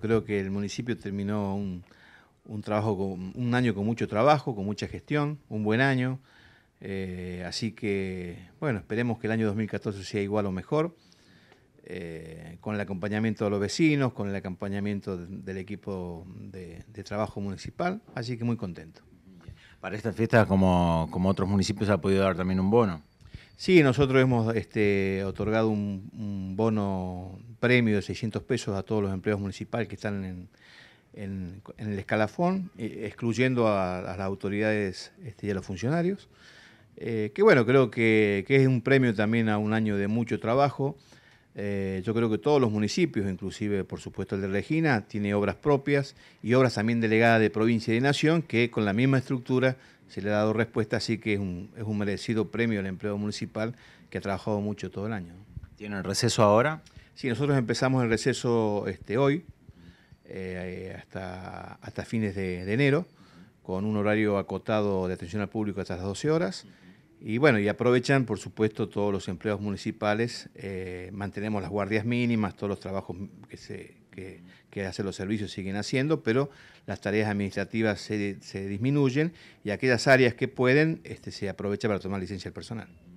creo que el municipio terminó un, trabajo un año con mucho trabajo, con mucha gestión, un buen año. Eh, así que, bueno, esperemos que el año 2014 sea igual o mejor, eh, con el acompañamiento de los vecinos, con el acompañamiento del equipo de, trabajo municipal, así que muy contento. Para esta fiesta, como, otros municipios, ha podido dar también un bono. Sí, nosotros hemos este, otorgado un bono premio de 600 pesos a todos los empleos municipales que están en, el escalafón, eh, excluyendo a, las autoridades este, y a los funcionarios. Eh, que bueno, creo que, es un premio también a un año de mucho trabajo. Eh, yo creo que todos los municipios, inclusive por supuesto el de Regina, tiene obras propias y obras también delegadas de provincia y de nación, que con la misma estructura se le ha dado respuesta, así que es un, es un merecido premio al empleo municipal que ha trabajado mucho todo el año. ¿Tienen receso ahora? Sí, nosotros empezamos el receso este, hoy, eh, hasta, hasta fines de, enero, con un horario acotado de atención al público hasta las 12 horas. Y bueno, y aprovechan, por supuesto, todos los empleos municipales, eh, mantenemos las guardias mínimas, todos los trabajos que, hacen los servicios siguen haciendo, pero las tareas administrativas se, disminuyen y aquellas áreas que pueden este, se aprovecha para tomar licencia del personal.